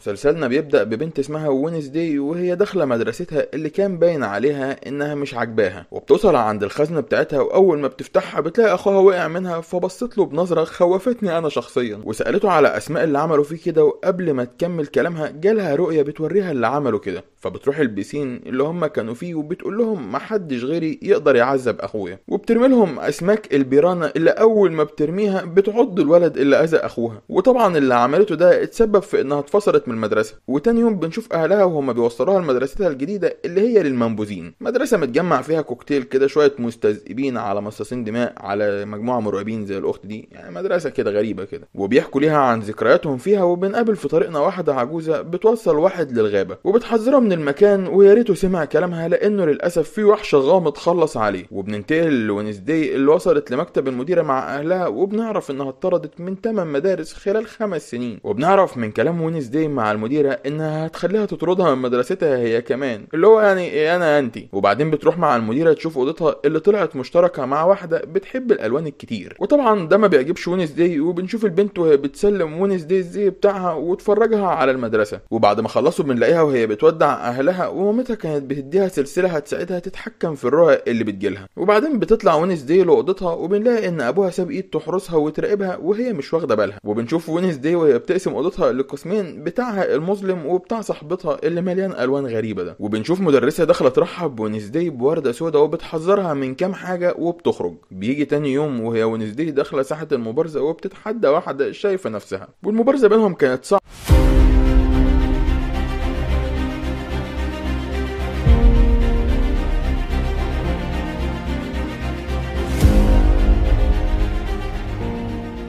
مسلسلنا بيبدأ ببنت اسمها وينزداي وهي داخلة مدرستها اللي كان باين عليها انها مش عاجباها وبتوصل عند الخزنة بتاعتها واول ما بتفتحها بتلاقي اخوها وقع منها فبصت له بنظرة خوفتني انا شخصيا وسألته على اسماء اللي عملوا فيه كده وقبل ما تكمل كلامها جالها رؤية بتوريها اللي عملوا كده فبتروح البيسين اللي هم كانوا فيه وبتقول لهم محدش غيري يقدر يعذب اخويا وبترمي لهم اسماك البيرانا اللي اول ما بترميها بتعض الولد اللي اذى اخوها وطبعا اللي عملته ده اتسبب في انها اتفصلت من المدرسه وتاني يوم بنشوف اهلها وهم بيوصلوها لمدرستها الجديده اللي هي للمنبوذين مدرسه متجمع فيها كوكتيل كده شويه مستذئبين على مصاصين دماء على مجموعه مرعبين زي الاخت دي يعني مدرسه كده غريبه كده وبيحكوا ليها عن ذكرياتهم فيها وبنقابل في طريقنا واحده عجوزه بتوصل واحد للغابه وبتحذره من المكان ويا ريته سمع كلامها لانه للاسف في وحش غامض خلص عليه وبننتقل لونسدي اللي وصلت لمكتب المديره مع اهلها وبنعرف انها اتطردت من 8 مدارس خلال خمس سنين وبنعرف من كلام مع مع المديره انها هتخليها تطردها من مدرستها هي كمان اللي هو يعني إيه انا انت وبعدين بتروح مع المديره تشوف اوضتها اللي طلعت مشتركه مع واحده بتحب الالوان الكتير وطبعا ده ما بيعجبش ونس دي وبنشوف البنت وهي بتسلم ونس دي الزي بتاعها وتفرجها على المدرسه وبعد ما خلصوا بنلاقيها وهي بتودع اهلها ومامتها كانت بتديها سلسله هتساعدها تتحكم في الرؤى اللي بتجيلها وبعدين بتطلع ونس دي لاوضتها وبنلاقي ان ابوها ساب ايد تحرسها وتراقبها وهي مش واخده بالها وبنشوف ونس دي وهي بتقسم اوضتها لقسمين بتاع بتاعها المظلم وبتاع صاحبتها اللي مليان الوان غريبه ده وبنشوف مدرسه داخله ترحب ونسدي بورده سودا وبتحذرها من كام حاجه وبتخرج بيجي تاني يوم وهي ونسدي داخله ساحه المبارزه وبتتحدى واحده شايفه نفسها والمبارزه بينهم كانت صعبه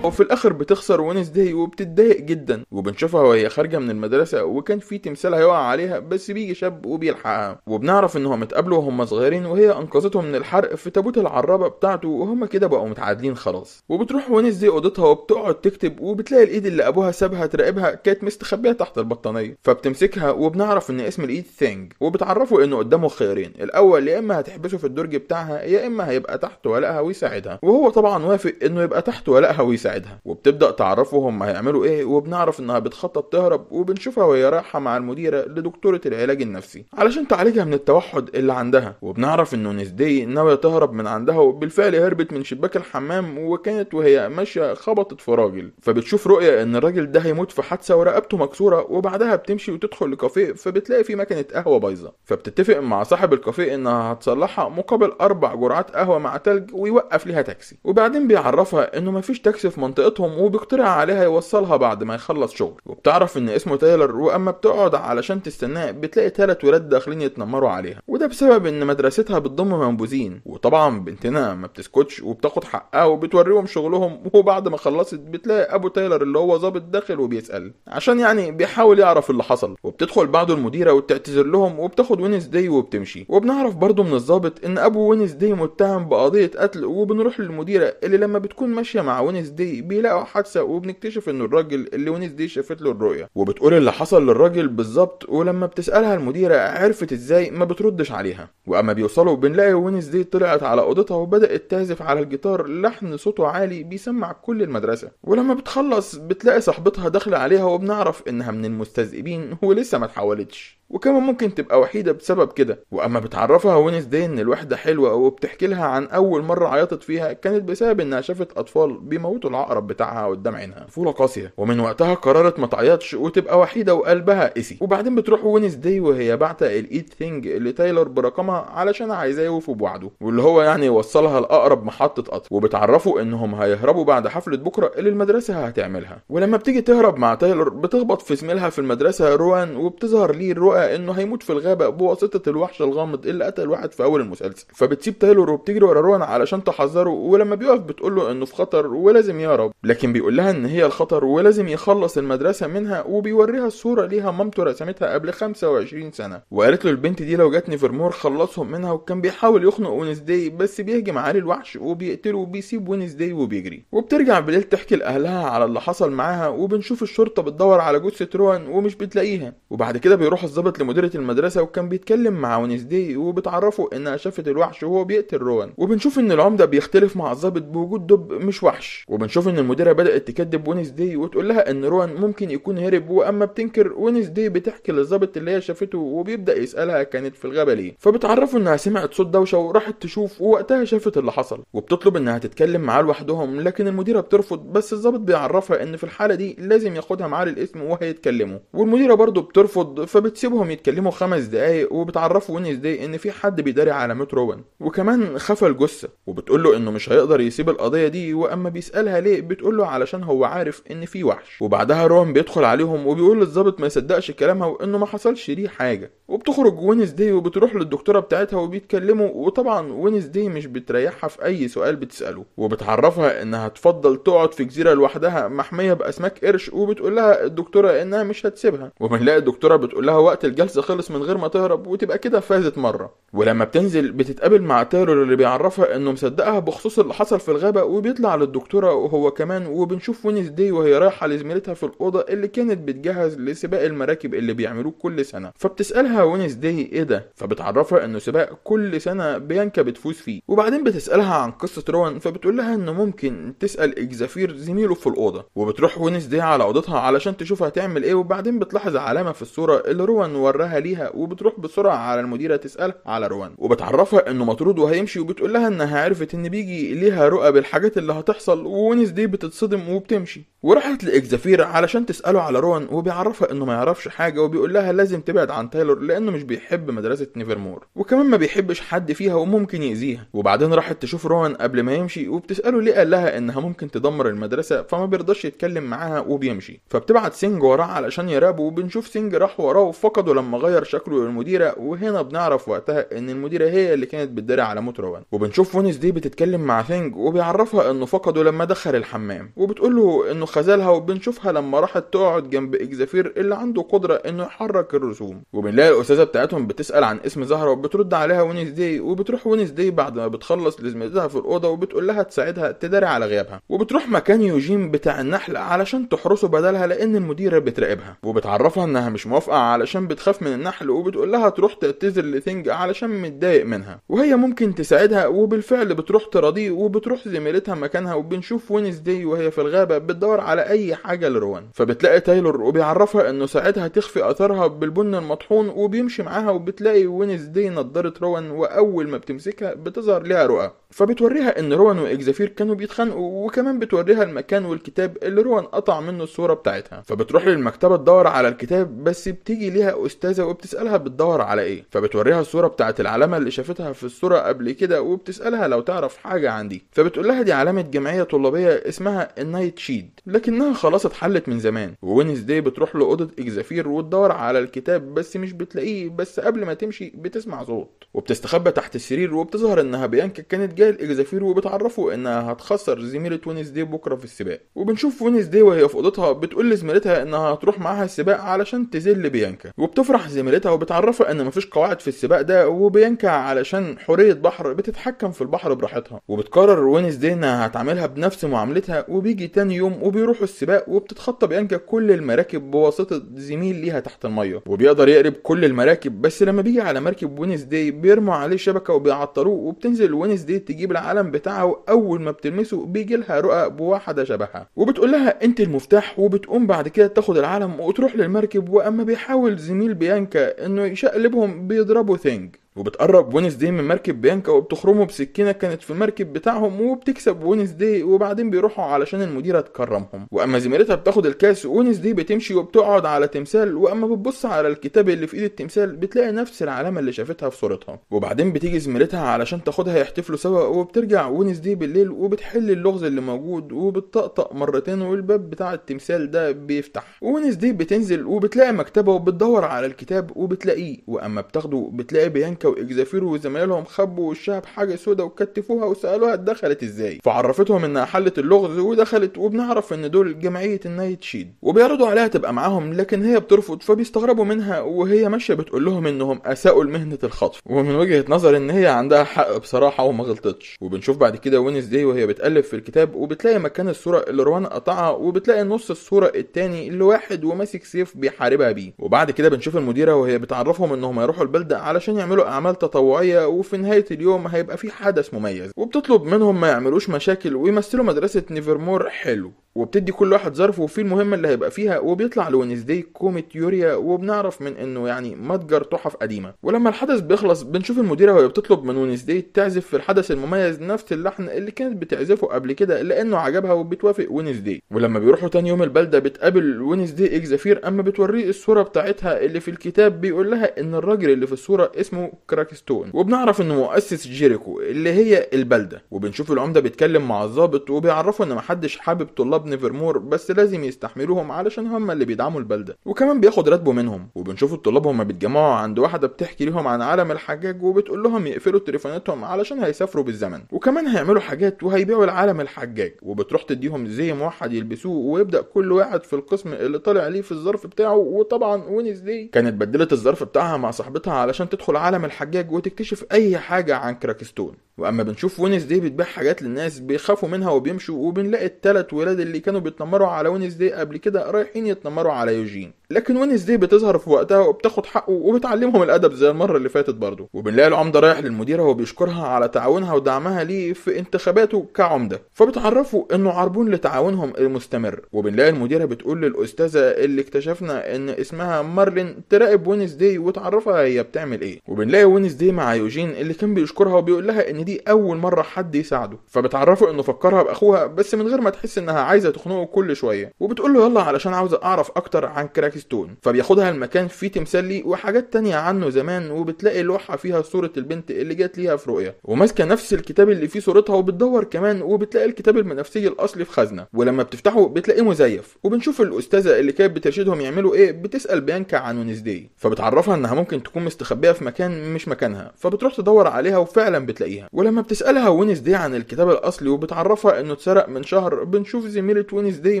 وفي الاخر بتخسر ونس داي وبتتضايق جدا وبنشوفها وهي خارجه من المدرسه وكان في تمثال هيقع عليها بس بيجي شاب وبيلحقها وبنعرف انهم اتقابلوا وهم صغيرين وهي انقذتهم من الحرق في تابوت العرابه بتاعته وهم كده بقوا متعادلين خلاص وبتروح ونس دي اوضتها وبتقعد تكتب وبتلاقي الايد اللي ابوها سابها تراقبها كانت مستخبيه تحت البطانيه فبتمسكها وبنعرف ان اسم الايد ثينج وبتعرفه انه قدامه خيارين الاول يا اما هتحبسه في الدرج بتاعها يا اما هيبقى تحت ولاها ويساعدها وهو طبعا وافق انه يبقى تحت ولاها ويساعدها بنساعدها وبتبدا تعرفه هم هيعملوا ايه وبنعرف انها بتخطط تهرب وبنشوفها وهي رايحه مع المديره لدكتوره العلاج النفسي علشان تعالجها من التوحد اللي عندها وبنعرف انه نسدي ناويه تهرب من عندها وبالفعل هربت من شباك الحمام وكانت وهي ماشيه خبطت في راجل فبتشوف رؤيه ان الراجل ده هيموت في حادثه ورقبته مكسوره وبعدها بتمشي وتدخل لكافيه فبتلاقي فيه مكنه قهوه بايظه فبتتفق مع صاحب الكافيه انها هتصلحها مقابل اربع جرعات قهوه مع تلج ويوقف ليها تاكسي وبعدين بيعرفها انه مفيش تاكسي في في منطقتهم وبيقترح عليها يوصلها بعد ما يخلص شغل وبتعرف ان اسمه تايلر واما بتقعد علشان تستناه بتلاقي ثلاث ولاد داخلين يتنمروا عليها وده بسبب ان مدرستها بتضم منبوذين وطبعا بنتنا ما بتسكتش وبتاخد حقها وبتوريهم شغلهم وبعد ما خلصت بتلاقي ابو تايلر اللي هو ظابط داخل وبيسال عشان يعني بيحاول يعرف اللي حصل وبتدخل بعده المديره وبتعتذر لهم وبتاخد وينس داي وبتمشي وبنعرف برضه من الظابط ان ابو وينس داي متهم بقضيه قتل وبنروح للمديره اللي لما بتكون ماشيه مع وينس داي بيلاقوا حادثه وبنكتشف ان الراجل اللي ونس دي شافت له الرؤيه وبتقول اللي حصل للراجل بالظبط ولما بتسالها المديره عرفت ازاي ما بتردش عليها واما بيوصلوا بنلاقي ونس دي طلعت على اوضتها وبدات تعزف على الجيتار لحن صوته عالي بيسمع كل المدرسه ولما بتخلص بتلاقي صاحبتها داخله عليها وبنعرف انها من المستذئبين ولسه ما تحولتش وكما ممكن تبقى وحيده بسبب كده واما بتعرفها ونس دي ان الوحده حلوه وبتحكي لها عن اول مره عيطت فيها كانت بسبب انها شافت اطفال بيموتوا العقرب بتاعها قدام عينها طفوله قاسيه ومن وقتها قررت ما تعيطش وتبقى وحيده وقلبها قسي وبعدين بتروح وينس داي وهي باعته الايت ثينج تايلر برقمها علشان عايزاه يوفوا بوعده واللي هو يعني يوصلها لاقرب محطه قطر وبتعرفه انهم هيهربوا بعد حفله بكره اللي المدرسه هتعملها ولما بتيجي تهرب مع تايلر بتخبط في زميلها في المدرسه روان وبتظهر ليه الرؤى انه هيموت في الغابه بواسطه الوحش الغامض اللي قتل واحد في اول المسلسل فبتسيب تايلر وبتجري ورا روان علشان تحذره ولما بيقف بتقول له انه في خطر ولازم رب لكن بيقول لها ان هي الخطر ولازم يخلص المدرسه منها وبيوريها الصوره ليها مامته رسمتها قبل 25 سنه وقالت له البنت دي لو جت نيفرمور خلصهم منها وكان بيحاول يخنق ونسدي بس بيهجم عليه الوحش وبيقتله وبيسيب ونسدي وبيجري وبترجع بالليل تحكي لاهلها على اللي حصل معاها وبنشوف الشرطه بتدور على جثه روان ومش بتلاقيها وبعد كده بيروح الضابط لمديره المدرسه وكان بيتكلم مع ونسدي وبتعرفه انها شافت الوحش وهو بيقتل روان وبنشوف ان العمده بيختلف مع الضابط بوجود دب مش وحش وبنشوف بتشوف ان المديره بدات تكذب وينس دي وتقول لها ان روان ممكن يكون هرب واما بتنكر وينس دي بتحكي للظابط اللي هي شافته وبيبدا يسالها كانت في الغابه ليه فبتعرفه انها سمعت صوت دوشه وراحت تشوف ووقتها شافت اللي حصل وبتطلب انها تتكلم معاه لوحدهم لكن المديره بترفض بس الظابط بيعرفها ان في الحاله دي لازم ياخدها معاه للاسم وهيتكلموا والمديره برضه بترفض فبتسيبهم يتكلموا خمس دقايق وبتعرفه وينس دي ان في حد بيداري على مترون وكمان خفى الجثه وبتقول له انه مش هيقدر يسيب القضيه دي واما بيسالها ليه عليه بتقول له علشان هو عارف ان في وحش وبعدها روان بيدخل عليهم وبيقول للظابط ما يصدقش كلامها وانه ما حصلش ليه حاجه وبتخرج وينس دي وبتروح للدكتوره بتاعتها وبيتكلموا وطبعا وينس دي مش بتريحها في اي سؤال بتساله وبتعرفها انها تفضل تقعد في جزيره لوحدها محميه باسماك قرش وبتقول لها الدكتوره انها مش هتسيبها وبنلاقي الدكتوره بتقول لها وقت الجلسه خلص من غير ما تهرب وتبقى كده فازت مره ولما بتنزل بتتقابل مع تايلور اللي بيعرفها انه مصدقها بخصوص اللي حصل في الغابه وبيطلع للدكتوره وهو هو كمان وبنشوف وينز دي وهي رايحه لزميلتها في الاوضه اللي كانت بتجهز لسباق المراكب اللي بيعملوه كل سنه فبتسالها وينز دي ايه ده فبتعرفها انه سباق كل سنه بيانكا بتفوز فيه وبعدين بتسالها عن قصه روان فبتقول لها انه ممكن تسال اكزافير زميله في الاوضه وبتروح وينز دي على اوضتها علشان تشوف هتعمل ايه وبعدين بتلاحظ علامه في الصوره اللي روان وراها ليها وبتروح بسرعه على المديره تسالها على روان وبتعرفها انه مطرود وهيمشي وبتقول لها انها عرفت ان بيجي ليها رؤى بالحاجات اللي هتحصل وين وينس دي بتتصدم وبتمشي وراحت لإكزافيرا علشان تسأله على روان وبيعرفها إنه ما يعرفش حاجة وبيقول لها لازم تبعد عن تايلور لأنه مش بيحب مدرسة نيفرمور وكمان ما بيحبش حد فيها وممكن يأذيها وبعدين راحت تشوف روان قبل ما يمشي وبتسأله ليه قال لها إنها ممكن تدمر المدرسة فما بيرضاش يتكلم معاها وبيمشي فبتبعت سينج وراه علشان يرابه وبنشوف سينج راح وراه وفقده لما غير شكله للمديرة وهنا بنعرف وقتها إن المديرة هي اللي كانت بتداري على موت روان وبنشوف فونيس دي بتتكلم مع سينج وبيعرفها إنه فقده لما دخل دخل الحمام وبتقول له انه خذلها وبنشوفها لما راحت تقعد جنب اكزافير اللي عنده قدره انه يحرك الرسوم وبنلاقي الاستاذه بتاعتهم بتسال عن اسم زهره وبترد عليها وينس دي وبتروح وينس دي بعد ما بتخلص لزميلتها في الاوضه وبتقول لها تساعدها تداري على غيابها وبتروح مكان يوجين بتاع النحل علشان تحرسه بدلها لان المديره بتراقبها وبتعرفها انها مش موافقه علشان بتخاف من النحل وبتقول لها تروح تعتذر لثينج علشان متضايق منها وهي ممكن تساعدها وبالفعل بتروح تراضيه وبتروح زميلتها مكانها وبنشوف وينزداي وهي في الغابة بتدور على أي حاجة لروان فبتلاقي تايلور وبيعرفها إنه ساعتها تخفي أثرها بالبن المطحون وبيمشي معاها وبتلاقي وينزداي نضارة روان وأول ما بتمسكها بتظهر لها رؤى فبتوريها ان روان واكزافير كانوا بيتخانقوا وكمان بتوريها المكان والكتاب اللي روان قطع منه الصوره بتاعتها فبتروح للمكتبه تدور على الكتاب بس بتيجي ليها استاذه وبتسالها بتدور على ايه فبتوريها الصوره بتاعت العلامه اللي شافتها في الصوره قبل كده وبتسالها لو تعرف حاجه عن دي فبتقول لها دي علامه جمعيه طلابيه اسمها النايت شيد لكنها خلاص اتحلت من زمان ووينز دي بتروح لاوضه اكزافير وتدور على الكتاب بس مش بتلاقيه بس قبل ما تمشي بتسمع صوت وبتستخبى تحت السرير وبتظهر انها بيانكا كانت بتجاهل الاجزافير وبتعرفه انها هتخسر زميله وينزداي بكره في السباق وبنشوف وينزداي وهي في اوضتها بتقول لزميلتها انها هتروح معاها السباق علشان تذل بيانكا وبتفرح زميلتها وبتعرفها ان مفيش قواعد في السباق ده وبيانكا علشان حوريه بحر بتتحكم في البحر براحتها وبتقرر وينزداي انها هتعاملها بنفس معاملتها وبيجي تاني يوم وبيروحوا السباق وبتتخطى بيانكا كل المراكب بواسطه زميل ليها تحت الميه وبيقدر يقرب كل المراكب بس لما بيجي على مركب وينزداي بيرموا عليه شبكه وبيعطلوه وبتنزل دي تجيب العلم بتاعها واول ما بتلمسه بيجي لها رؤى بواحده شبهها وبتقول لها انت المفتاح وبتقوم بعد كده تاخد العلم وتروح للمركب واما بيحاول زميل بيانكا انه يشقلبهم بيضربوا ثينج وبتقرب وينس داي من مركب بيانكا وبتخرمه بسكينه كانت في المركب بتاعهم وبتكسب وينس داي وبعدين بيروحوا علشان المديره تكرمهم واما زميلتها بتاخد الكاس وينس داي بتمشي وبتقعد على تمثال واما بتبص على الكتاب اللي في ايد التمثال بتلاقي نفس العلامه اللي شافتها في صورتها وبعدين بتيجي زميلتها علشان تاخدها يحتفلوا سوا وبترجع وينس داي بالليل وبتحل اللغز اللي موجود وبتطقطق مرتين والباب بتاع التمثال ده بيفتح وينس داي بتنزل وبتلاقي مكتبه وبتدور على الكتاب وبتلاقيه واما بتاخده بتلاقي بيانكا واجزافير وزمايلهم خبوا وشها بحاجة سودا وكتفوها وسألوها اتدخلت ازاي فعرفتهم انها حلت اللغز ودخلت وبنعرف ان دول جمعية النايت شيد وبيعرضوا عليها تبقى معاهم لكن هي بترفض فبيستغربوا منها وهي ماشية بتقول لهم انهم اساءوا لمهنة الخطف ومن وجهة نظر ان هي عندها حق بصراحة وما غلطتش وبنشوف بعد كده وينز دي وهي بتألف في الكتاب وبتلاقي مكان الصورة اللي روان قطعها وبتلاقي نص الصورة التاني اللي واحد وماسك سيف بيحاربها بيه وبعد كده بنشوف المديرة وهي بتعرفهم انهم يروحوا البلدة علشان يعملوا اعمال تطوعيه وفي نهايه اليوم هيبقى في حدث مميز وبتطلب منهم ما يعملوش مشاكل ويمثلوا مدرسه نيفرمور حلو وبتدي كل واحد ظرفه في المهمة اللي هيبقى فيها وبيطلع لونزداي كومة يوريا وبنعرف من انه يعني متجر تحف قديمة ولما الحدث بيخلص بنشوف المديرة وهي بتطلب من ونزداي تعزف في الحدث المميز نفس اللحن اللي كانت بتعزفه قبل كده لانه عجبها وبتوافق ونزداي ولما بيروحوا تاني يوم البلدة بتقابل ونزداي اكزافير اما بتوريه الصورة بتاعتها اللي في الكتاب بيقول لها ان الراجل اللي في الصورة اسمه كراكستون وبنعرف انه مؤسس جيريكو اللي هي البلدة وبنشوف العمدة بيتكلم مع الظابط وبيعرفه ان محدش حابب طلاب نيفرمور بس لازم يستحملوهم علشان هم اللي بيدعموا البلده وكمان بياخد راتبه منهم وبنشوف الطلاب هم بيتجمعوا عند واحده بتحكي لهم عن عالم الحجاج وبتقول لهم يقفلوا تليفوناتهم علشان هيسافروا بالزمن وكمان هيعملوا حاجات وهيبيعوا العالم الحجاج وبتروح تديهم زي موحد يلبسوه ويبدا كل واحد في القسم اللي طالع ليه في الظرف بتاعه وطبعا دي كانت بدلت الظرف بتاعها مع صاحبتها علشان تدخل عالم الحجاج وتكتشف اي حاجه عن كراكستون واما بنشوف وينس دي بتبيع حاجات للناس بيخافوا منها وبيمشوا وبنلاقي التلات ولاد اللي كانوا بيتنمروا على وينس دي قبل كده رايحين يتنمروا على يوجين لكن وينزداي بتظهر في وقتها وبتاخد حقه وبتعلمهم الادب زي المره اللي فاتت برضه وبنلاقي العمده رايح للمديره وبيشكرها على تعاونها ودعمها ليه في انتخاباته كعمده فبتعرفه انه عربون لتعاونهم المستمر وبنلاقي المديره بتقول للاستاذه اللي اكتشفنا ان اسمها مارلين تراقب وينزداي وتعرفها هي بتعمل ايه وبنلاقي وينزداي مع يوجين اللي كان بيشكرها وبيقول لها ان دي اول مره حد يساعده فبتعرفه انه فكرها باخوها بس من غير ما تحس انها عايزه تخنقه كل شويه وبتقول له يلا علشان عاوزه اعرف اكتر عن كراكس ستون فبياخدها المكان فيه تمثال وحاجات تانية عنه زمان وبتلاقي لوحة فيها صورة البنت اللي جات ليها في رؤية وماسكة نفس الكتاب اللي فيه صورتها وبتدور كمان وبتلاقي الكتاب المنافسي الاصلي في خزنة ولما بتفتحه بتلاقيه مزيف وبنشوف الاستاذة اللي كانت بترشدهم يعملوا ايه بتسأل بيانكا عن ونزداي فبتعرفها انها ممكن تكون مستخبية في مكان مش مكانها فبتروح تدور عليها وفعلا بتلاقيها ولما بتسألها ونزداي عن الكتاب الاصلي وبتعرفها انه اتسرق من شهر بنشوف زميلة ونزداي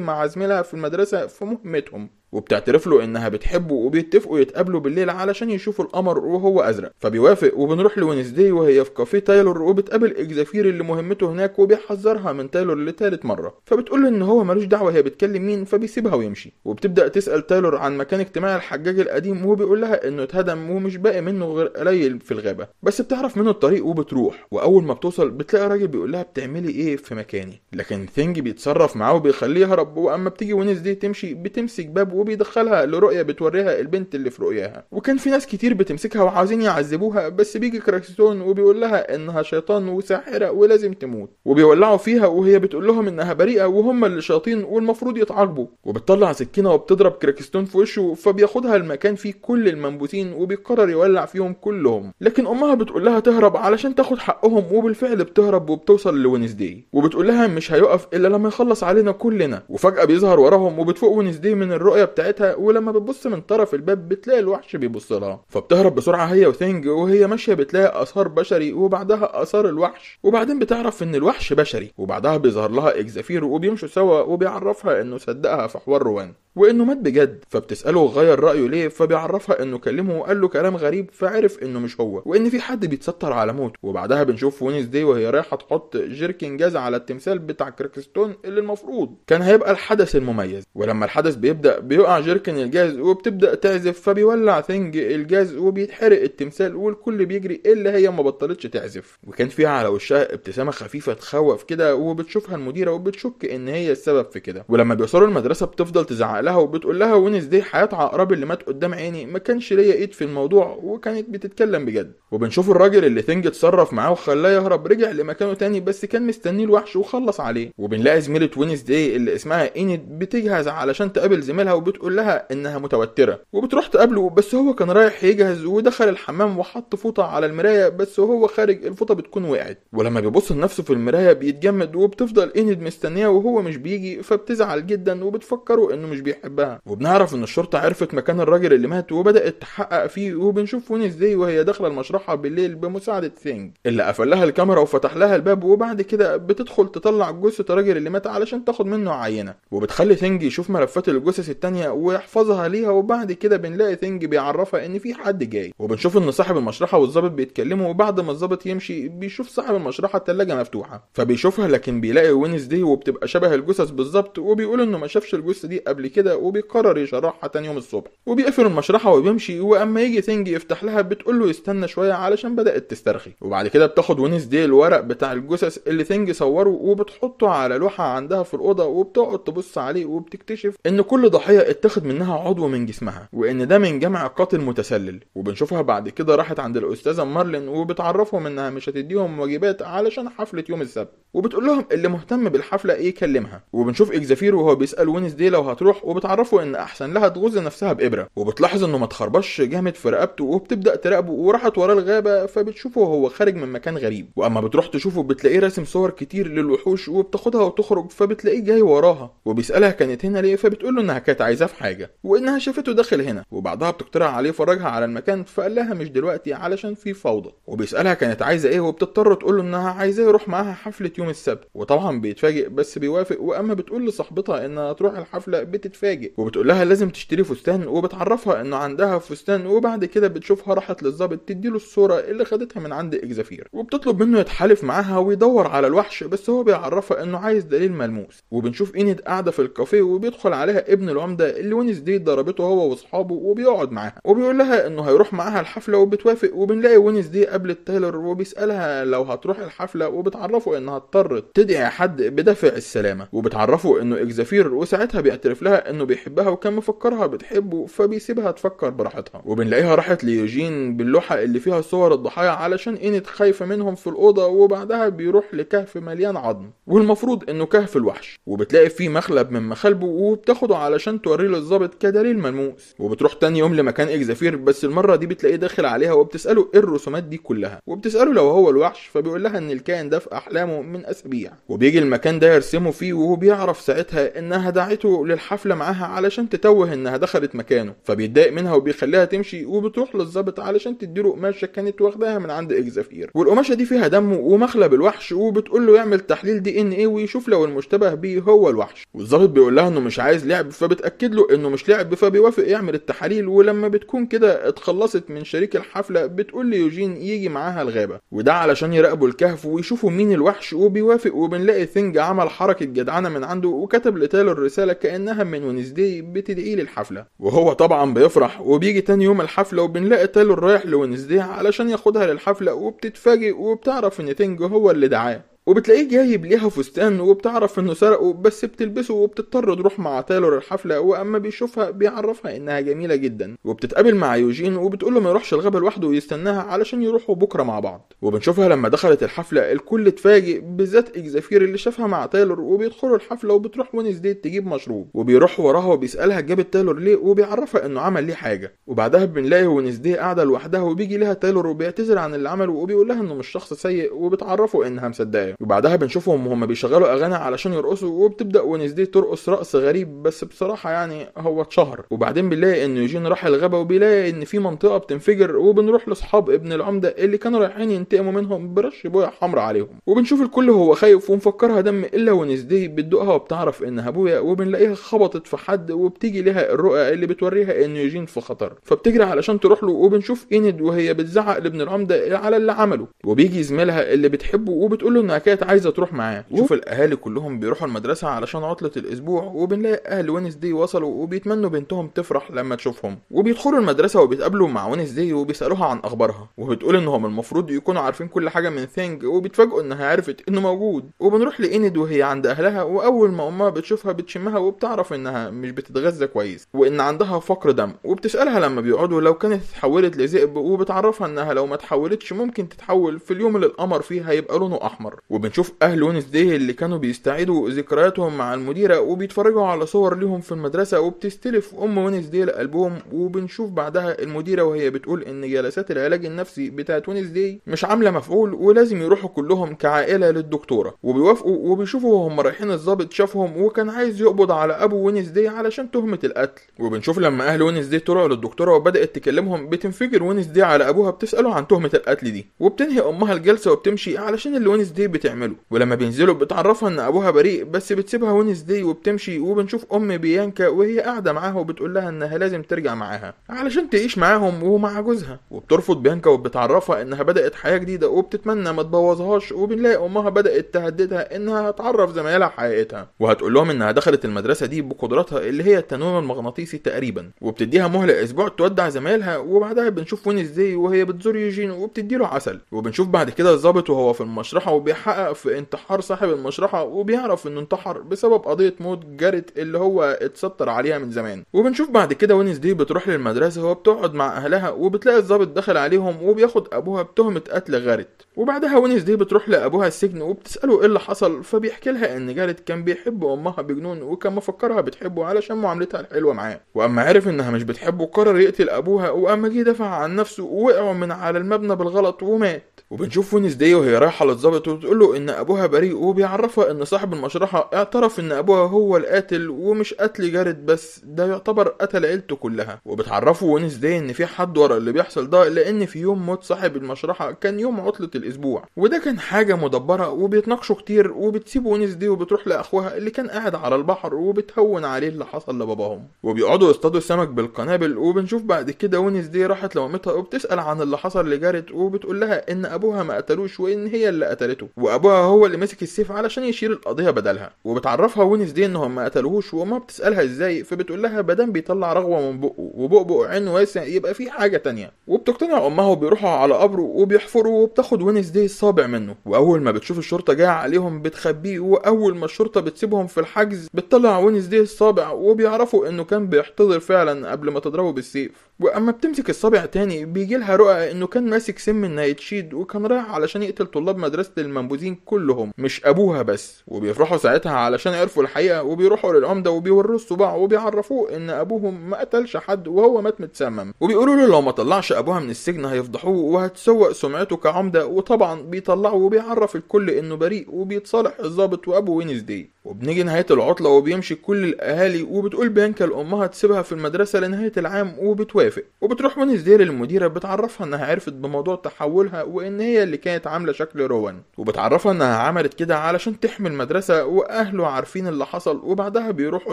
مع زميلها في المدرسة في مهمتهم وبتعترف له انها بتحبه وبيتفقوا يتقابلوا بالليل علشان يشوفوا القمر وهو ازرق فبيوافق وبنروح لوينزداي وهي في كافيه تايلور وبتقابل اكزافير اللي مهمته هناك وبيحذرها من تايلور لثالث مره فبتقول له ان هو ملوش دعوه هي بتكلم مين فبيسيبها ويمشي وبتبدا تسال تايلور عن مكان اجتماع الحجاج القديم وبيقول لها انه اتهدم ومش باقي منه غير قليل في الغابه بس بتعرف منه الطريق وبتروح واول ما بتوصل بتلاقي راجل بيقول لها بتعملي ايه في مكاني لكن ثينج بيتصرف معاه وبيخليه يهرب واما بتيجي وينزداي تمشي بتمسك باب وبيدخلها لرؤية بتوريها البنت اللي في رؤياها وكان في ناس كتير بتمسكها وعاوزين يعذبوها بس بيجي كراكستون وبيقول لها انها شيطان وساحرة ولازم تموت وبيولعوا فيها وهي بتقول لهم انها بريئة وهم اللي شياطين والمفروض يتعاقبوا وبتطلع سكينة وبتضرب كراكستون في وشه فبياخدها المكان فيه كل المنبوسين وبيقرر يولع فيهم كلهم لكن امها بتقول لها تهرب علشان تاخد حقهم وبالفعل بتهرب وبتوصل لونسدي وبتقول لها مش هيقف الا لما يخلص علينا كلنا وفجأة بيظهر وراهم وبتفوق ونسدي من الرؤية بتاعتها ولما بتبص من طرف الباب بتلاقي الوحش بيبص لها فبتهرب بسرعه هي وثينج وهي ماشيه بتلاقي اثار بشري وبعدها اثار الوحش وبعدين بتعرف ان الوحش بشري وبعدها بيظهر لها اكزافير وبيمشوا سوا وبيعرفها انه صدقها في حوار روان وانه مات بجد فبتساله غير رايه ليه فبيعرفها انه كلمه وقال له كلام غريب فعرف انه مش هو وان في حد بيتستر على موته وبعدها بنشوف وينس دي وهي رايحه تحط جيركن جاز على التمثال بتاع كريكستون اللي المفروض كان هيبقى الحدث المميز ولما الحدث بيبدا بي بيقع جيركن الجاز وبتبدأ تعزف فبيولع ثينج الجاز وبيتحرق التمثال والكل بيجري إلا هي ما بطلتش تعزف وكان فيها على وشها ابتسامة خفيفة تخوف كده وبتشوفها المديرة وبتشك إن هي السبب في كده ولما بيوصلوا المدرسة بتفضل تزعق لها وبتقول لها ونس دي حياة عقرب اللي مات قدام عيني ما كانش ليا إيد في الموضوع وكانت بتتكلم بجد وبنشوف الراجل اللي ثينج اتصرف معاه وخلاه يهرب رجع لمكانه تاني بس كان مستنيه الوحش وخلص عليه وبنلاقي زميلة ونس دي اللي اسمها إينت بتجهز علشان تقابل زميلها وب وبتقول لها انها متوتره وبتروح تقابله بس هو كان رايح يجهز ودخل الحمام وحط فوطه على المرايه بس وهو خارج الفوطه بتكون وقعت ولما بيبص لنفسه في المرايه بيتجمد وبتفضل اند مستنياه وهو مش بيجي فبتزعل جدا وبتفكره انه مش بيحبها وبنعرف ان الشرطه عرفت مكان الراجل اللي مات وبدات تحقق فيه وبنشوف وين ازاي وهي داخله المشرحه بالليل بمساعده سينج اللي قفل لها الكاميرا وفتح لها الباب وبعد كده بتدخل تطلع جثه الراجل اللي مات علشان تاخد منه عينه وبتخلي سينج يشوف ملفات الجثث التانية الدنيا ويحفظها ليها وبعد كده بنلاقي ثينج بيعرفها ان في حد جاي وبنشوف ان صاحب المشرحه والظابط بيتكلموا وبعد ما الظابط يمشي بيشوف صاحب المشرحه الثلاجه مفتوحه فبيشوفها لكن بيلاقي وينزداي وبتبقى شبه الجثث بالظبط وبيقول انه ما شافش الجثه دي قبل كده وبيقرر يشرحها تاني يوم الصبح وبيقفل المشرحه وبيمشي واما يجي ثينج يفتح لها بتقول له استنى شويه علشان بدات تسترخي وبعد كده بتاخد وينزداي الورق بتاع الجثث اللي ثينج صوره وبتحطه على لوحه عندها في الاوضه وبتقعد تبص عليه وبتكتشف ان كل ضحيه اتخذ منها عضو من جسمها وان ده من جمع قاتل متسلل وبنشوفها بعد كده راحت عند الاستاذه مارلين وبتعرفهم انها مش هتديهم واجبات علشان حفله يوم السبت وبتقول لهم اللي مهتم بالحفله ايه يكلمها وبنشوف اكزافير وهو بيسال وينز دي لو هتروح وبتعرفه ان احسن لها تغز نفسها بابره وبتلاحظ انه ما تخربش جامد في رقبته وبتبدا تراقبه وراحت وراه الغابه فبتشوفه وهو خارج من مكان غريب واما بتروح تشوفه بتلاقيه راسم صور كتير للوحوش وبتاخدها وتخرج فبتلاقيه جاي وراها وبيسالها كانت هنا ليه فبتقول له انها كانت عايزاه في حاجه وانها شافته داخل هنا وبعدها بتقترح عليه فرجها على المكان فقال لها مش دلوقتي علشان في فوضى وبيسالها كانت عايزه ايه وبتضطر تقول له انها عايزاه يروح معاها حفله يوم السبت وطبعا بيتفاجئ بس بيوافق واما بتقول لصاحبتها انها تروح الحفله بتتفاجئ وبتقول لها لازم تشتري فستان وبتعرفها انه عندها فستان وبعد كده بتشوفها راحت للظابط تديله الصوره اللي خدتها من عند اكزافير وبتطلب منه يتحالف معاها ويدور على الوحش بس هو بيعرفها انه عايز دليل ملموس وبنشوف انيد قاعده في الكافيه وبيدخل عليها ابن العمده ده اللي ونس دي ضربته هو واصحابه وبيقعد معاها وبيقول لها انه هيروح معاها الحفله وبتوافق وبنلاقي ونس دي قابلت تايلر وبيسالها لو هتروح الحفله وبتعرفه انها اضطرت تدعي حد بدافع السلامه وبتعرفه انه اكزافير وساعتها بيعترف لها انه بيحبها وكان مفكرها بتحبه فبيسيبها تفكر براحتها وبنلاقيها راحت ليوجين باللوحه اللي فيها صور الضحايا علشان انت خايفه منهم في الاوضه وبعدها بيروح لكهف مليان عظم والمفروض انه كهف الوحش وبتلاقي فيه مخلب من مخالبه وبتاخده علشان توريه للظابط كدليل ملموس وبتروح تاني يوم لمكان اكزافير بس المره دي بتلاقيه داخل عليها وبتساله ايه الرسومات دي كلها وبتساله لو هو الوحش فبيقول لها ان الكائن ده في احلامه من اسابيع وبيجي المكان ده يرسمه فيه وبيعرف ساعتها انها دعته للحفله معاها علشان تتوه انها دخلت مكانه فبيتضايق منها وبيخليها تمشي وبتروح للظابط علشان تديله قماشه كانت واخداها من عند اكزافير والقماشه دي فيها دم ومخلب الوحش وبتقول له يعمل تحليل دي ان ايه ويشوف لو المشتبه بيه هو الوحش والظابط بيقول لها انه مش عايز لعب فبتاكد بتأكد له انه مش لاعب فبيوافق يعمل التحاليل ولما بتكون كده اتخلصت من شريك الحفله بتقول ليوجين يجي معاها الغابه وده علشان يراقبوا الكهف ويشوفوا مين الوحش وبيوافق وبنلاقي ثينج عمل حركه جدعانه من عنده وكتب لتالو الرساله كانها من وينزداي بتدعي للحفله وهو طبعا بيفرح وبيجي تاني يوم الحفله وبنلاقي تالو رايح لوينزداي علشان ياخدها للحفله وبتتفاجئ وبتعرف ان ثينج هو اللي دعاه وبتلاقيه جايب ليها فستان وبتعرف انه سرقه بس بتلبسه وبتضطر تروح مع تايلور الحفله واما بيشوفها بيعرفها انها جميله جدا وبتتقابل مع يوجين وبتقول له ما يروحش الغابه لوحده ويستناها علشان يروحوا بكره مع بعض وبنشوفها لما دخلت الحفله الكل اتفاجئ بالذات اكزافير اللي شافها مع تايلور وبيدخلوا الحفله وبتروح وينز ديت تجيب مشروب وبيروح وراها وبيسالها جابت تايلور ليه وبيعرفها انه عمل ليه حاجه وبعدها بنلاقي وينز دي قاعده لوحدها وبيجي لها تايلور وبيعتذر عن اللي عمله وبيقول لها انه مش شخص سيء وبتعرفه انها مصدقاه وبعدها بنشوفهم وهم بيشغلوا اغاني علشان يرقصوا وبتبدا ونزدي ترقص رقص غريب بس بصراحه يعني هو اتشهر وبعدين بنلاقي ان يوجين راح الغابه وبيلاقي ان في منطقه بتنفجر وبنروح لاصحاب ابن العمده اللي كانوا رايحين ينتقموا منهم برش بويا حمراء عليهم وبنشوف الكل هو خايف ومفكرها دم الا ونزدي بتدوقها وبتعرف انها ابويا وبنلاقيها خبطت في حد وبتيجي لها الرؤى اللي بتوريها ان يوجين في خطر فبتجري علشان تروح له وبنشوف ايند وهي بتزعق لابن العمده على اللي عمله وبيجي زميلها اللي بتحبه وبتقول له انها كانت عايزه تروح معاه شوف الاهالي كلهم بيروحوا المدرسه علشان عطله الاسبوع وبنلاقي اهل وينس دي وصلوا وبيتمنوا بنتهم تفرح لما تشوفهم وبيدخلوا المدرسه وبيتقابلوا مع وينس دي وبيسالوها عن اخبارها وبتقول انهم المفروض يكونوا عارفين كل حاجه من ثينج وبيتفاجئوا انها عرفت انه موجود وبنروح لاند وهي عند اهلها واول ما امها بتشوفها بتشمها وبتعرف انها مش بتتغذى كويس وان عندها فقر دم وبتسالها لما بيقعدوا لو كانت اتحولت لذئب وبتعرفها انها لو ما اتحولتش ممكن تتحول في اليوم اللي القمر فيه هيبقى لونه احمر وبنشوف أهل وينزداي اللي كانوا بيستعيدوا ذكرياتهم مع المديرة وبيتفرجوا على صور ليهم في المدرسة وبتستلف أم وينزداي لقلبهم وبنشوف بعدها المديرة وهي بتقول إن جلسات العلاج النفسي بتاعت وينزداي مش عاملة مفعول ولازم يروحوا كلهم كعائلة للدكتورة وبيوافقوا وبيشوفوا وهم رايحين الظابط شافهم وكان عايز يقبض على أبو وينزداي علشان تهمة القتل وبنشوف لما أهل وينزداي طلعوا للدكتورة وبدأت تكلمهم بتنفجر وينزداي على أبوها بتسأله عن تهمة القتل دي وبتنهي أمها الجلسة وبتمشي علشان اللي وينزداي بتعمله ولما بينزلوا بتعرفها ان ابوها بريء بس بتسيبها ونس دي وبتمشي وبنشوف ام بيانكا وهي قاعده معاها وبتقول لها انها لازم ترجع معاها علشان تعيش معاهم ومع جوزها وبترفض بيانكا وبتعرفها انها بدات حياه جديده وبتتمنى ما تبوظهاش وبنلاقي امها بدات تهددها انها هتعرف زمايلها حقيقتها وهتقول لهم انها دخلت المدرسه دي بقدراتها اللي هي التنويم المغناطيسي تقريبا وبتديها مهله اسبوع تودع زمايلها وبعدها بنشوف ونس دي وهي بتزور يوجين له عسل وبنشوف بعد كده الظابط وهو في المشرحه وبيحاول بيحقق في انتحار صاحب المشرحة وبيعرف انه انتحر بسبب قضية موت جاريت اللي هو اتستر عليها من زمان وبنشوف بعد كده وينس دي بتروح للمدرسة وبتقعد مع اهلها وبتلاقي الضابط دخل عليهم وبياخد ابوها بتهمة قتل جاريت وبعدها وينس دي بتروح لابوها السجن وبتسأله ايه اللي حصل فبيحكي لها ان جاريت كان بيحب امها بجنون وكان مفكرها بتحبه علشان معاملتها الحلوة معاه واما عرف انها مش بتحبه قرر يقتل ابوها واما جه دفع عن نفسه ووقعوا من على المبنى بالغلط ومات وبنشوف وينس داي وهي رايحه للظابط وبتقول له ان ابوها بريء وبيعرفها ان صاحب المشرحه اعترف ان ابوها هو القاتل ومش قتل جارد بس ده يعتبر قتل عيلته كلها وبتعرفه وينس داي ان في حد ورا اللي بيحصل ده لان في يوم موت صاحب المشرحه كان يوم عطله الاسبوع وده كان حاجه مدبره وبيتناقشوا كتير وبتسيب وينس دي وبتروح لاخوها اللي كان قاعد على البحر وبتهون عليه اللي حصل لباباهم وبيقعدوا يصطادوا السمك بالقنابل وبنشوف بعد كده وينس دي راحت لمامتها وبتسال عن اللي حصل لجارد وبتقول لها ان ابوها ما قتلوش وان هي اللي قتلته وابوها هو اللي ماسك السيف علشان يشيل القضيه بدلها وبتعرفها وينس دي انهم ما قتلوهوش وامها بتسالها ازاي فبتقول لها بدن بيطلع رغوه من بقه وبقبق عين واسع يبقى في حاجه تانية وبتقتنع امها وبيروحوا على قبره وبيحفروا وبتاخد وينس دي الصابع منه واول ما بتشوف الشرطه جايه عليهم بتخبيه واول ما الشرطه بتسيبهم في الحجز بتطلع وينس دي الصابع وبيعرفوا انه كان بيحتضر فعلا قبل ما تضربه بالسيف واما بتمسك الصابع تاني بيجيلها رؤى انه كان ماسك سم شيد وكان رايح علشان يقتل طلاب مدرسه المنبوذين كلهم مش ابوها بس وبيفرحوا ساعتها علشان يعرفوا الحقيقه وبيروحوا للعمده وبيوروا الصباع وبيعرفوه ان ابوهم ما قتلش حد وهو مات متسمم وبيقولوا له لو ما طلعش ابوها من السجن هيفضحوه وهتسوق سمعته كعمده وطبعا بيطلعه وبيعرف الكل انه بريء وبيتصالح الظابط وابو وينزداي وبنيجي نهاية العطلة وبيمشي كل الأهالي وبتقول بيانكا لأمها تسيبها في المدرسة لنهاية العام وبتوافق وبتروح دير المديرة بتعرفها إنها عرفت بموضوع تحولها وإن هي اللي كانت عاملة شكل روان وبتعرفها إنها عملت كده علشان تحمي المدرسة وأهله عارفين اللي حصل وبعدها بيروحوا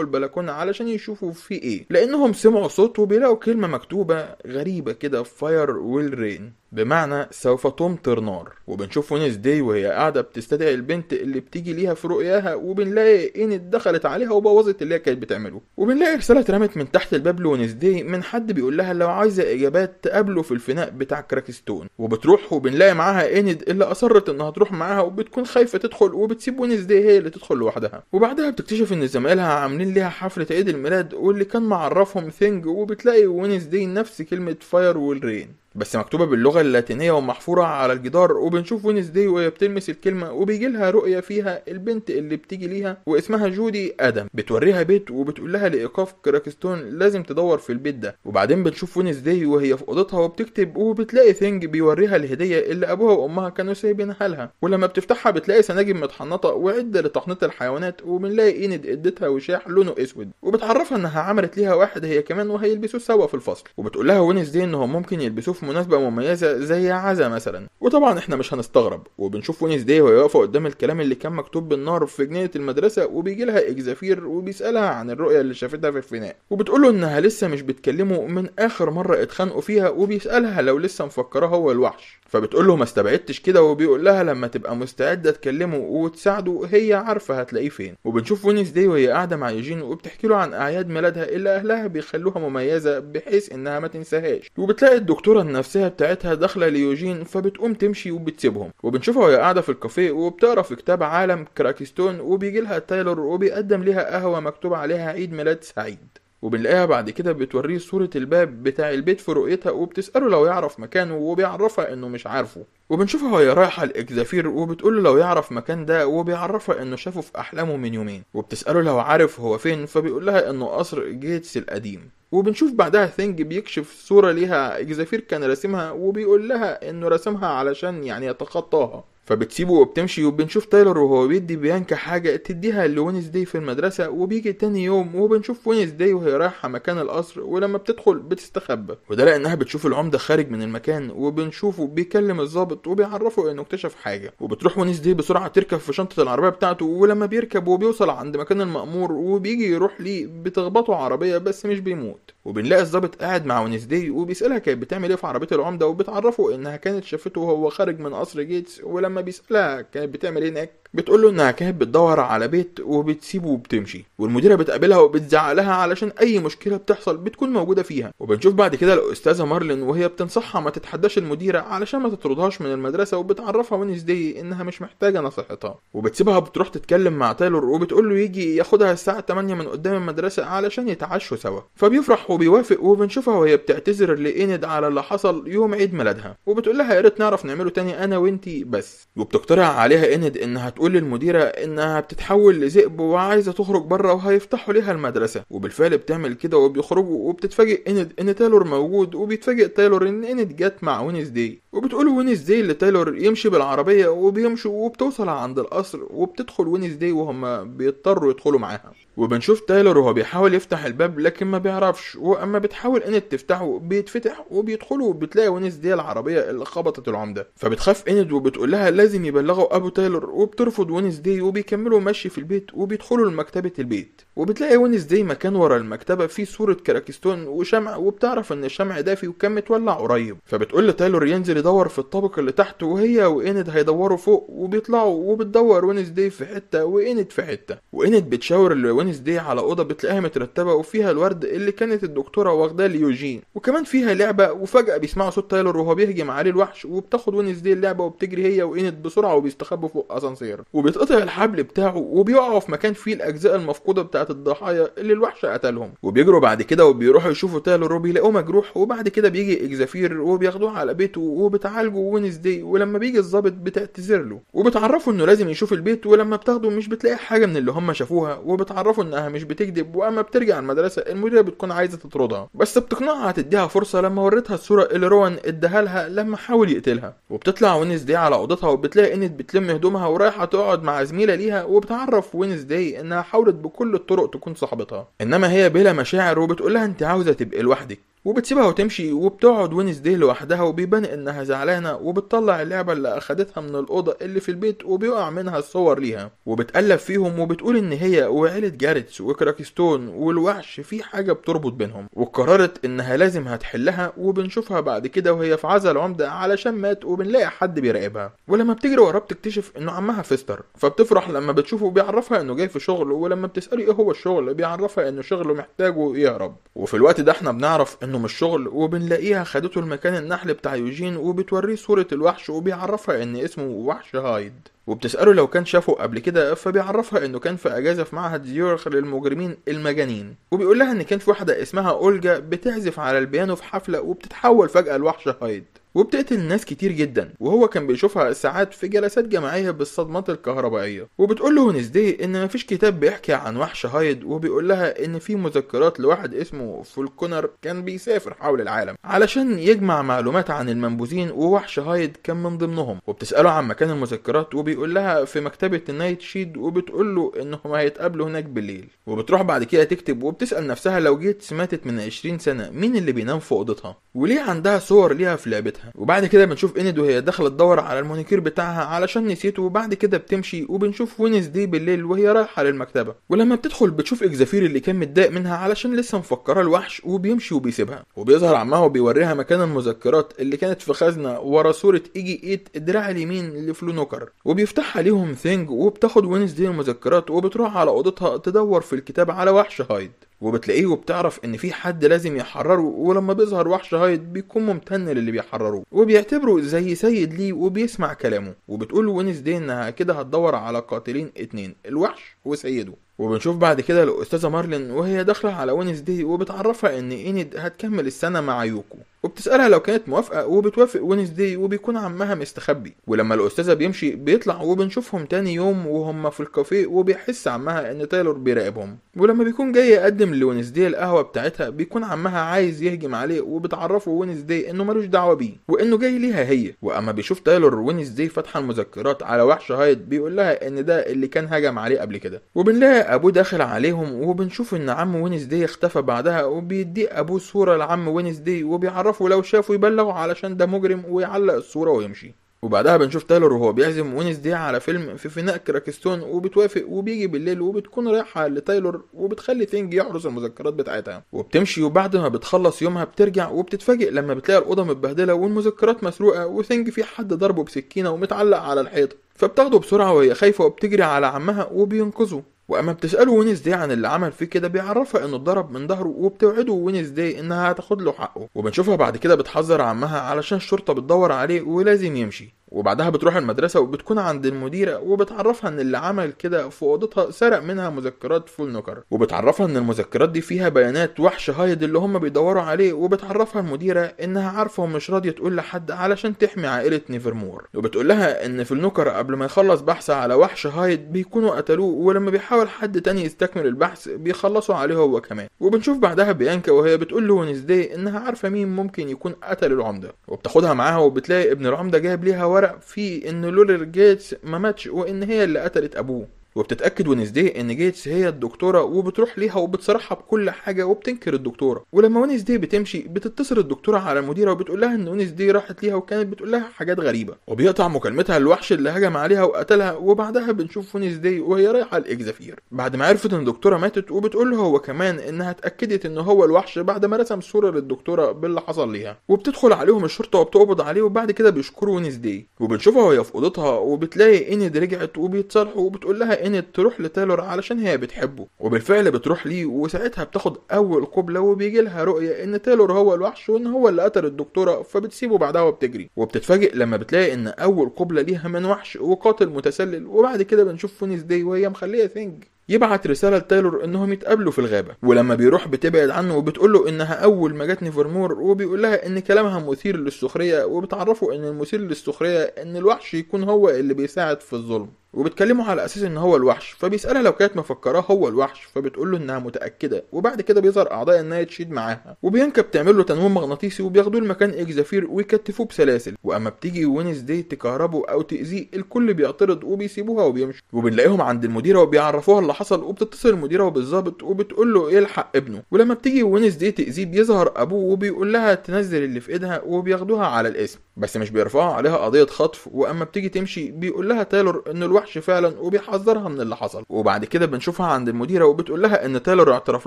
البلكونة علشان يشوفوا في إيه لأنهم سمعوا صوت وبيلاقوا كلمة مكتوبة غريبة كده فاير ويل رين بمعنى سوف تمطر نار وبنشوف ونس دي وهي قاعده بتستدعي البنت اللي بتيجي ليها في رؤياها وبنلاقي ان اتدخلت عليها وبوظت اللي هي كانت بتعمله وبنلاقي رساله اترمت من تحت الباب لونس دي من حد بيقول لها لو عايزه اجابات تقابله في الفناء بتاع كراكستون وبتروح وبنلاقي معاها اند اللي اصرت انها تروح معاها وبتكون خايفه تدخل وبتسيب ونس دي هي اللي تدخل لوحدها وبعدها بتكتشف ان زمايلها عاملين ليها حفله عيد الميلاد واللي كان معرفهم ثينج وبتلاقي ونس دي نفس كلمه فاير والرين بس مكتوبة باللغة اللاتينية ومحفورة على الجدار وبنشوف وينزداي وهي بتلمس الكلمة وبيجي لها رؤية فيها البنت اللي بتيجي ليها واسمها جودي آدم بتوريها بيت وبتقول لها لإيقاف كراكستون لازم تدور في البيت ده وبعدين بنشوف وينزداي وهي في أوضتها وبتكتب وبتلاقي ثينج بيوريها الهدية اللي أبوها وأمها كانوا سايبينها لها ولما بتفتحها بتلاقي سناجب متحنطة وعدة لتحنيط الحيوانات وبنلاقي إيند إدتها وشاح لونه أسود وبتعرفها إنها عملت ليها واحد هي كمان وهيلبسوه سوا في الفصل وبتقول لها وينزداي إنهم ممكن يلبسوه مناسبة مميزة زي عزا مثلا وطبعا احنا مش هنستغرب وبنشوف ونس داي وهي واقفة قدام الكلام اللي كان مكتوب بالنار في جنينة المدرسة وبيجي لها اكزافير وبيسألها عن الرؤية اللي شافتها في الفناء وبتقول له انها لسه مش بتكلمه من اخر مرة اتخانقوا فيها وبيسألها لو لسه مفكراه هو الوحش فبتقول له ما استبعدتش كده وبيقول لها لما تبقى مستعده تكلمه وتساعده هي عارفه هتلاقيه فين وبنشوف ونس دي وهي قاعده مع يوجين وبتحكي له عن اعياد ميلادها اللي اهلها بيخلوها مميزه بحيث انها ما تنساهاش وبتلاقي الدكتوره ان نفسها بتاعتها داخله ليوجين فبتقوم تمشي وبتسيبهم وبنشوفها وهي قاعده في الكافيه وبتقرا في كتاب عالم كراكستون وبيجي لها تايلور وبيقدم لها قهوه مكتوب عليها عيد ميلاد سعيد وبنلاقيها بعد كده بتوريه صورة الباب بتاع البيت في رؤيتها وبتسأله لو يعرف مكانه وبيعرفها انه مش عارفه وبنشوفها وهي رايحة الإكزافير وبتقوله لو يعرف مكان ده وبيعرفها انه شافه في أحلامه من يومين وبتسأله لو عارف هو فين فبيقول لها انه قصر جيتس القديم وبنشوف بعدها ثينج بيكشف صورة ليها إكزافير كان راسمها وبيقول لها انه رسمها علشان يعني يتخطاها فبتسيبه وبتمشي وبنشوف تايلر وهو بيدي بيانكا حاجة تديها لوينس داي في المدرسة وبيجي تاني يوم وبنشوف وينس داي وهي رايحة مكان القصر ولما بتدخل بتستخبى وده لأنها بتشوف العمدة خارج من المكان وبنشوفه بيكلم الظابط وبيعرفه انه اكتشف حاجة وبتروح وينس داي بسرعة تركب في شنطة العربية بتاعته ولما بيركب وبيوصل عند مكان المأمور وبيجي يروح ليه بتخبطه عربية بس مش بيموت وبنلاقي الظابط قاعد مع ونسدي وبيسألها كانت بتعمل ايه في عربية العمدة وبتعرفه انها كانت شافته وهو خارج من قصر جيتس ولما بيسألها كانت بتعمل ايه هناك بتقول له انها كانت بتدور على بيت وبتسيبه وبتمشي والمديره بتقابلها وبتزعق لها علشان اي مشكله بتحصل بتكون موجوده فيها وبنشوف بعد كده الاستاذه مارلين وهي بتنصحها ما تتحداش المديره علشان ما تطردهاش من المدرسه وبتعرفها ونسدي انها مش محتاجه نصيحتها وبتسيبها بتروح تتكلم مع تايلور وبتقول له يجي ياخدها الساعه 8 من قدام المدرسه علشان يتعشوا سوا فبيفرح وبيوافق وبنشوفها وهي بتعتذر لإيند على اللي حصل يوم عيد ميلادها وبتقول لها يا ريت نعرف نعمله تاني انا وانتي بس وبتقترح عليها إيند انها تقول بتقول للمديرة إنها بتتحول لذئب وعايزة تخرج بره وهيفتحوا ليها المدرسة وبالفعل بتعمل كده وبيخرجوا وبتتفاجئ إن إن تايلور موجود وبيتفاجئ تايلور إن إن جت مع وينز دي وبتقول وينز دي لتايلور يمشي بالعربية وبيمشوا وبتوصل عند القصر وبتدخل وينز دي وهم بيضطروا يدخلوا معاها وبنشوف تايلر وهو بيحاول يفتح الباب لكن ما بيعرفش واما بتحاول انت تفتحه بيتفتح وبيدخلوا وبتلاقي ونس دي العربيه اللي خبطت العمده فبتخاف انت وبتقول لها لازم يبلغوا ابو تايلر وبترفض ونس دي وبيكملوا مشي في البيت وبيدخلوا لمكتبه البيت وبتلاقي ونس دي مكان ورا المكتبه فيه صوره كراكستون وشمع وبتعرف ان الشمع دافي وكان متولع قريب فبتقول لتايلر ينزل يدور في الطابق اللي تحت وهي وانت هيدوروا فوق وبيطلعوا وبتدور ونس دي في حته وانت في حته وانت بتشاور وينزداي على اوضه بتلاقيها مترتبه وفيها الورد اللي كانت الدكتوره واخداه ليوجين وكمان فيها لعبه وفجاه بيسمعوا صوت تايلور وهو بيهجم عليه الوحش وبتاخد وينزداي اللعبه وبتجري هي وإنت بسرعه وبيستخبوا فوق اسانسير وبيتقطع الحبل بتاعه وبيقعوا في مكان فيه الاجزاء المفقوده بتاعه الضحايا اللي الوحش قتلهم وبيجروا بعد كده وبيروحوا يشوفوا تايلور وبيلاقوه مجروح وبعد كده بيجي اكزافير وبياخدوه على بيته وبتعالجه وينزداي ولما بيجي الظابط بتعتذر له وبتعرفه انه لازم يشوف البيت ولما بتاخده مش بتلاقي حاجه من اللي هم شافوها وبتعرفه بيعرفوا انها مش بتكذب واما بترجع المدرسه المديره بتكون عايزه تطردها بس بتقنعها تديها فرصه لما ورتها الصوره اللي روان اداها لها لما حاول يقتلها وبتطلع وينز دي على اوضتها وبتلاقي انت بتلم هدومها ورايحه تقعد مع زميله ليها وبتعرف وينز دي انها حاولت بكل الطرق تكون صاحبتها انما هي بلا مشاعر وبتقول لها انت عاوزه تبقي لوحدك وبتسيبها وتمشي وبتقعد وينز دي لوحدها وبيبان انها زعلانه وبتطلع اللعبه اللي اخدتها من الاوضه اللي في البيت وبيقع منها الصور ليها وبتقلب فيهم وبتقول ان هي وعيله جاريتس وكراكستون والوحش في حاجه بتربط بينهم وقررت انها لازم هتحلها وبنشوفها بعد كده وهي في عزا العمده علشان مات وبنلاقي حد بيراقبها ولما بتجري وراه بتكتشف انه عمها فيستر فبتفرح لما بتشوفه بيعرفها انه جاي في شغل ولما بتساله ايه هو الشغل بيعرفها انه شغله محتاجه يهرب وفي الوقت ده احنا بنعرف انه منهم الشغل وبنلاقيها خدته المكان النحل بتاع يوجين وبتوريه صورة الوحش وبيعرفها ان اسمه وحش هايد وبتسأله لو كان شافه قبل كده فبيعرفها انه كان في اجازة في معهد زيورخ للمجرمين المجانين وبيقولها ان كان في واحدة اسمها اولجا بتعزف على البيانو في حفلة وبتتحول فجأة لوحش هايد وبتقتل ناس كتير جدا وهو كان بيشوفها ساعات في جلسات جماعيه بالصدمات الكهربائيه وبتقول له ونزدي ان مفيش كتاب بيحكي عن وحش هايد وبيقول لها ان في مذكرات لواحد اسمه فولكونر كان بيسافر حول العالم علشان يجمع معلومات عن المنبوذين ووحش هايد كان من ضمنهم وبتساله عن مكان المذكرات وبيقول لها في مكتبه النايت شيد وبتقول له انهم هيتقابلوا هناك بالليل وبتروح بعد كده تكتب وبتسال نفسها لو جيت ماتت من 20 سنه مين اللي بينام في اوضتها وليه عندها صور ليها في لعبتها وبعد كده بنشوف اند وهي داخله تدور على المونيكير بتاعها علشان نسيته وبعد كده بتمشي وبنشوف وينس دي بالليل وهي رايحه للمكتبه ولما بتدخل بتشوف اكزافير اللي كان متضايق منها علشان لسه مفكره الوحش وبيمشي وبيسيبها وبيظهر عمها وبيوريها مكان المذكرات اللي كانت في خزنه ورا صوره ايجي ايت الدراع اليمين لفلونوكر وبيفتحها ليهم ثينج وبتاخد وينس دي المذكرات وبتروح على اوضتها تدور في الكتاب على وحش هايد وبتلاقيه وبتعرف ان في حد لازم يحرره ولما بيظهر وحش هايد بيكون ممتن للي بيحرروه وبيعتبره زي سيد ليه وبيسمع كلامه وبتقول ونسدي انها كده هتدور على قاتلين اتنين الوحش وسيده وبنشوف بعد كده الاستاذه مارلين وهي داخله على وينزداي وبتعرفها ان اينيد هتكمل السنه مع يوكو وبتسالها لو كانت موافقه وبتوافق وينزداي وبيكون عمها مستخبي ولما الاستاذه بيمشي بيطلع وبنشوفهم تاني يوم وهم في الكافيه وبيحس عمها ان تايلور بيراقبهم ولما بيكون جاي يقدم دي القهوه بتاعتها بيكون عمها عايز يهجم عليه وبتعرفه وينزداي انه ملوش دعوه بيه وانه جاي ليها هي واما بيشوف تايلور وينزداي فاتحه المذكرات على وحش هايد بيقول لها ان ده اللي كان هجم عليه قبل كده وبنلاقي ابوه داخل عليهم وبنشوف ان عم وينزداي اختفى بعدها وبيدي ابوه صوره لعم وينزداي وبيعرفه لو شافه يبلغه علشان ده مجرم ويعلق الصوره ويمشي وبعدها بنشوف تايلور وهو بيعزم وينزداي على فيلم في فناء كراكستون وبتوافق وبيجي بالليل وبتكون رايحه لتايلور وبتخلي ثينج يحرس المذكرات بتاعتها وبتمشي وبعد ما بتخلص يومها بترجع وبتتفاجئ لما بتلاقي الاوضه متبهدله والمذكرات مسروقه وثينج في حد ضربه بسكينه ومتعلق على الحيط فبتاخده بسرعه وهي خايفه وبتجري على عمها وبينقذه واما بتساله وينز عن اللي عمل فيه كده بيعرفها انه اتضرب من ظهره وبتوعده وينز انها هتاخد له حقه وبنشوفها بعد كده بتحذر عمها علشان الشرطه بتدور عليه ولازم يمشي وبعدها بتروح المدرسة وبتكون عند المديرة وبتعرفها ان اللي عمل كده في اوضتها سرق منها مذكرات فول نوكر وبتعرفها ان المذكرات دي فيها بيانات وحش هايد اللي هم بيدوروا عليه وبتعرفها المديرة انها عارفة ومش راضية تقول لحد علشان تحمي عائلة نيفرمور وبتقول لها ان في نوكر قبل ما يخلص بحث على وحش هايد بيكونوا قتلوه ولما بيحاول حد تاني يستكمل البحث بيخلصوا عليه هو كمان وبنشوف بعدها بيانكا وهي بتقول لونزداي انها عارفة مين ممكن يكون قتل العمدة وبتاخدها معاها وبتلاقي ابن العمدة جايب ليها ورق فيه ان لولر جيتس ما ماتش وان هي اللي قتلت ابوه وبتتاكد وينزداي ان جيتس هي الدكتوره وبتروح ليها وبتصارحها بكل حاجه وبتنكر الدكتوره ولما وينزداي بتمشي بتتصل الدكتوره على المديره وبتقول لها ان وينزداي راحت ليها وكانت بتقول لها حاجات غريبه وبيقطع مكالمتها الوحش اللي هجم عليها وقتلها وبعدها بنشوف وينزداي وهي رايحه الاكزافير بعد ما عرفت ان الدكتوره ماتت وبتقول له هو كمان انها اتاكدت ان هو الوحش بعد ما رسم صوره للدكتوره باللي حصل ليها وبتدخل عليهم الشرطه وبتقبض عليه وبعد كده بيشكروا وينزداي وبنشوفها وهي في اوضتها وبتلاقي ان دي رجعت وبيتصالحوا وبتقول لها ان تروح لتايلور علشان هي بتحبه وبالفعل بتروح ليه وساعتها بتاخد اول قبله وبيجي لها رؤيه ان تايلور هو الوحش وان هو اللي قتل الدكتوره فبتسيبه بعدها وبتجري وبتتفاجئ لما بتلاقي ان اول قبله ليها من وحش وقاتل متسلل وبعد كده بنشوف فونيس دي وهي مخليه ثينج يبعت رسالة لتايلور انهم يتقابلوا في الغابة ولما بيروح بتبعد عنه وبتقول له انها اول ما جت نيفرمور وبيقول لها ان كلامها مثير للسخرية وبتعرفه ان المثير للسخرية ان الوحش يكون هو اللي بيساعد في الظلم وبتكلمه على اساس ان هو الوحش فبيسالها لو كانت مفكراه هو الوحش فبتقول له انها متاكده وبعد كده بيظهر اعضاء انها تشيد معاها وبيانكا بتعمل له تنويم مغناطيسي وبياخدوه لمكان اكزافير ويكتفوه بسلاسل واما بتيجي وينز دي تكهربه او تاذيه الكل بيعترض وبيسيبوها وبيمشوا وبنلاقيهم عند المديره وبيعرفوها اللي حصل وبتتصل المديره بالظابط وبتقول له يلحق إيه ابنه ولما بتيجي وينز دي تاذيه بيظهر ابوه وبيقول لها تنزل اللي في ايدها وبياخدوها على الاسم بس مش بيرفعوا عليها قضيه خطف واما بتيجي تمشي بيقول لها تايلور ان الوحش وحش فعلا وبيحذرها من اللي حصل وبعد كده بنشوفها عند المديره وبتقول لها ان تايلر اعترف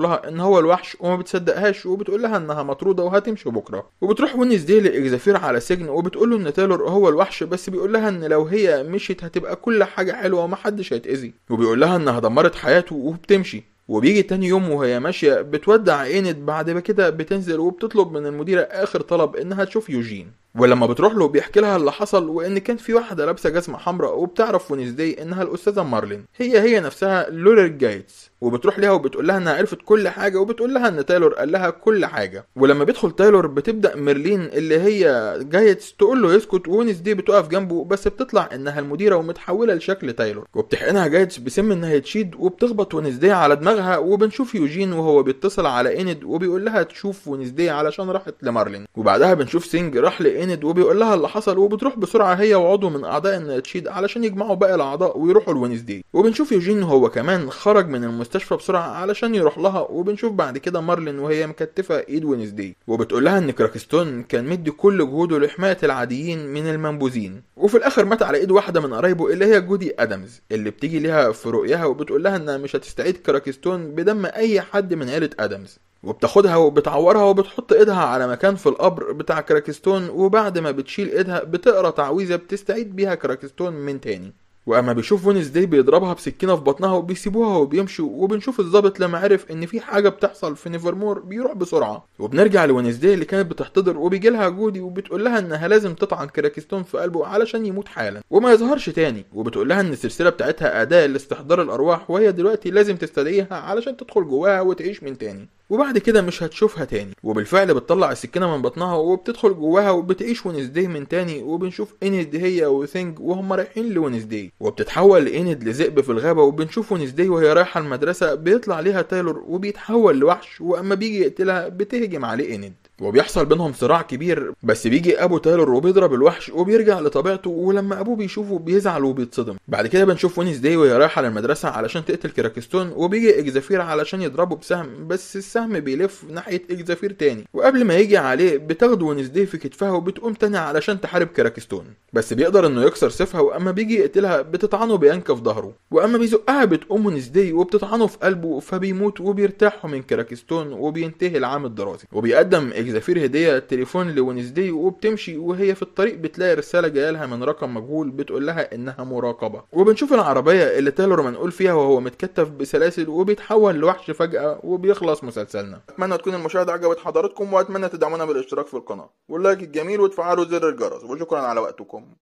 لها ان هو الوحش وما بتصدقهاش وبتقول لها انها مطروده وهتمشي بكره وبتروح وينز دي لاكزافير على سجن وبتقول له ان تايلر هو الوحش بس بيقول لها ان لو هي مشيت هتبقى كل حاجه حلوه ومحدش هيتاذي وبيقول لها انها دمرت حياته وبتمشي وبيجي تاني يوم وهي ماشية بتودع إينت بعد كده بتنزل وبتطلب من المديرة آخر طلب إنها تشوف يوجين ولما بتروح له بيحكي لها اللي حصل وان كان في واحده لابسه جزمه حمراء وبتعرف ونزداي انها الاستاذه مارلين هي هي نفسها لوريل جايتس وبتروح ليها وبتقول لها انها عرفت كل حاجه وبتقول لها ان تايلور قال لها كل حاجه ولما بيدخل تايلور بتبدا ميرلين اللي هي جايتس تقول له يسكت ونزداي بتقف جنبه بس بتطلع انها المديره ومتحوله لشكل تايلور وبتحقنها جايتس بسم انها تشيد وبتخبط ونزداي على دماغها وبنشوف يوجين وهو بيتصل على اند وبيقول لها تشوف ونزداي علشان راحت لمارلين وبعدها بنشوف سينج راح ل بإند وبيقول لها اللي حصل وبتروح بسرعه هي وعضو من اعضاء الناتشيد علشان يجمعوا باقي الاعضاء ويروحوا الوينزداي وبنشوف يوجين هو كمان خرج من المستشفى بسرعه علشان يروح لها وبنشوف بعد كده مارلين وهي مكتفه ايد وينزداي وبتقول لها ان كراكستون كان مدي كل جهوده لحمايه العاديين من المنبوذين وفي الاخر مات على ايد واحده من قرايبه اللي هي جودي ادمز اللي بتيجي ليها في رؤيها وبتقول لها انها مش هتستعيد كراكستون بدم اي حد من عيله ادمز وبتاخدها وبتعورها وبتحط ايدها على مكان في القبر بتاع كراكستون وبعد ما بتشيل ايدها بتقرا تعويذه بتستعيد بيها كراكستون من تاني واما بيشوف وينزداي بيضربها بسكينه في بطنها وبيسيبوها وبيمشوا وبنشوف الظابط لما عرف ان في حاجه بتحصل في نيفرمور بيروح بسرعه وبنرجع دي اللي كانت بتحتضر وبيجي لها جودي وبتقول لها انها لازم تطعن كراكستون في قلبه علشان يموت حالا وما يظهرش تاني وبتقول لها ان السلسله بتاعتها اداه لاستحضار الارواح وهي دلوقتي لازم تستدعيها علشان تدخل جواها وتعيش من تاني وبعد كده مش هتشوفها تاني وبالفعل بتطلع السكينه من بطنها وبتدخل جواها وبتعيش ونزديه من تاني وبنشوف انسدي هي وثينج وهم رايحين لونزدي وبتتحول لإند لذئب في الغابة وبنشوفه نزدي وهي رايحة المدرسة بيطلع ليها تايلور وبيتحول لوحش وأما بيجي يقتلها بتهجم عليه إند وبيحصل بينهم صراع كبير بس بيجي ابو تايلور وبيضرب الوحش وبيرجع لطبيعته ولما ابوه بيشوفه بيزعل وبيتصدم بعد كده بنشوف ونس داي وهي رايحه للمدرسه علشان تقتل كراكستون وبيجي اكزافير علشان يضربه بسهم بس السهم بيلف ناحيه اكزافير تاني وقبل ما يجي عليه بتاخده ونس داي في كتفها وبتقوم تاني علشان تحارب كراكستون بس بيقدر انه يكسر سيفها واما بيجي يقتلها بتطعنه في ظهره واما بيزقها بتقوم ونس داي وبتطعنه في قلبه فبيموت وبيرتاحوا من كراكستون وبينتهي العام الدراسي وبيقدم زفير هدية التليفون لونزدي وبتمشي وهي في الطريق بتلاقي رسالة جاية لها من رقم مجهول بتقول لها انها مراقبة وبنشوف العربية اللي تايلور منقول فيها وهو متكتف بسلاسل وبيتحول لوحش فجأة وبيخلص مسلسلنا اتمنى تكون المشاهدة عجبت حضراتكم واتمنى تدعمونا بالاشتراك في القناة واللايك الجميل وتفعلوا زر الجرس وشكرا على وقتكم